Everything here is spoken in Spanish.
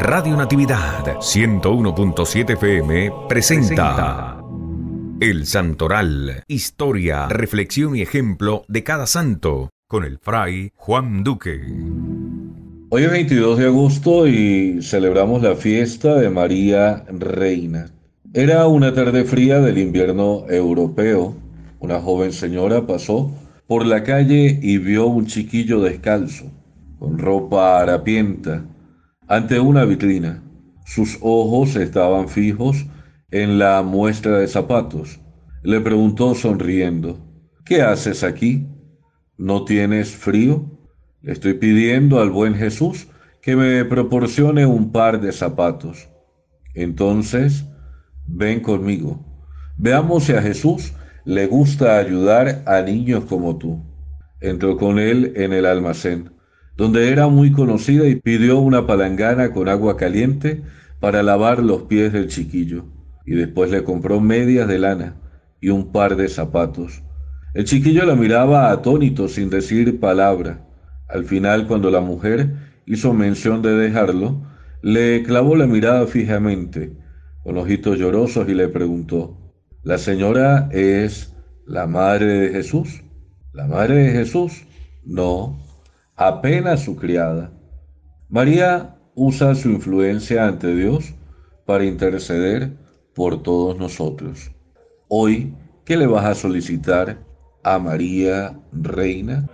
Radio Natividad 101.7 FM presenta El Santoral, historia, reflexión y ejemplo de cada santo, con el fray Juan Duque. Hoy es 22 de agosto y celebramos la fiesta de María Reina. Era una tarde fría del invierno europeo. Una joven señora pasó por la calle y vio un chiquillo descalzo, con ropa harapienta ante una vitrina. Sus ojos estaban fijos en la muestra de zapatos. Le preguntó sonriendo, ¿qué haces aquí? ¿No tienes frío? Le estoy pidiendo al buen Jesús que me proporcione un par de zapatos. Entonces, ven conmigo. Veamos si a Jesús le gusta ayudar a niños como tú. Entró con él en el almacén donde era muy conocida y pidió una palangana con agua caliente para lavar los pies del chiquillo, y después le compró medias de lana y un par de zapatos. El chiquillo la miraba atónito sin decir palabra. Al final, cuando la mujer hizo mención de dejarlo, le clavó la mirada fijamente, con ojitos llorosos, y le preguntó, ¿La señora es la madre de Jesús? ¿La madre de Jesús? No, apenas su criada. María usa su influencia ante Dios para interceder por todos nosotros. Hoy, ¿qué le vas a solicitar a María Reina?